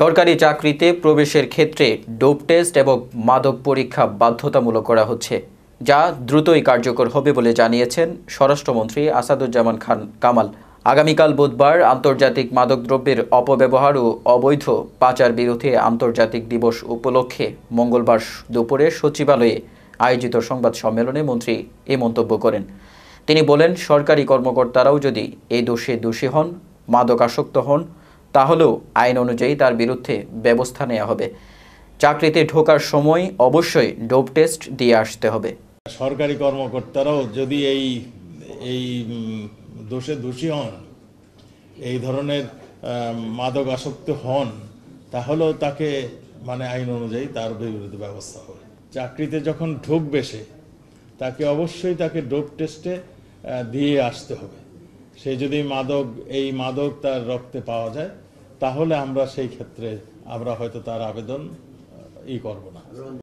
সরকারি চাকরিতে প্রবেশের ক্ষেত্রে ডোপ টেস্ট এবং মাদক পরীক্ষা বাধ্যতামূলক করা হচ্ছে যা দ্রুতই কার্যকর হবে বলে জানিয়েছেন স্বরাষ্ট্রমন্ত্রী আসাদুজ্জামান খান কামাল আগামীকাল বুধবার আন্তর্জাতিক মাদকদ্রব্যের অপব্যবহার ও অবৈধ পাচার বিরোধী আন্তর্জাতিক দিবস উপলক্ষে মঙ্গলবার দুপুরে সচিবালয়ে আয়োজিত সংবাদ সম্মেলনে মন্ত্রী এ মন্তব্য করেন তিনি বলেন সরকারি কর্মকর্তারাও যদি এই দোষে দোষী হন মাদক আসক্ত হন তাহলেও আইন অনুযায়ী তার বিরুদ্ধে ব্যবস্থা নেওয়া হবে চাকরিতে ঢোকার সময় অবশ্যই ডোপ টেস্ট দিয়ে আসতে হবে সরকারি কর্মকর্তারাও যদি এই এই দোষে দোষী হন এই ধরনের মাদক আসক্ত হন তাহলেও তাকে মানে আইন অনুযায়ী তার বিরুদ্ধে ব্যবস্থা হবে চাকরিতে যখন ঢুকবে সে তাকে অবশ্যই তাকে ডোপ টেস্টে দিয়ে আসতে হবে সে যদি মাদক এই মাদক তার রক্তে পাওয়া যায় তাহলে আমরা সেই ক্ষেত্রে আমরা হয়তো তার আবেদন ই করব না